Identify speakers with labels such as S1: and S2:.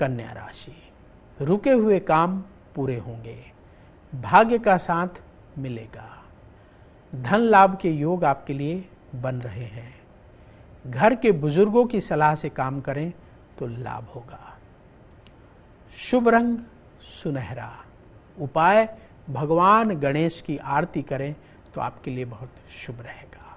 S1: कन्या राशि रुके हुए काम पूरे होंगे भाग्य का साथ मिलेगा धन लाभ के योग आपके लिए बन रहे हैं घर के बुजुर्गों की सलाह से काम करें तो लाभ होगा शुभ रंग सुनहरा उपाय भगवान गणेश की आरती करें तो आपके लिए बहुत शुभ रहेगा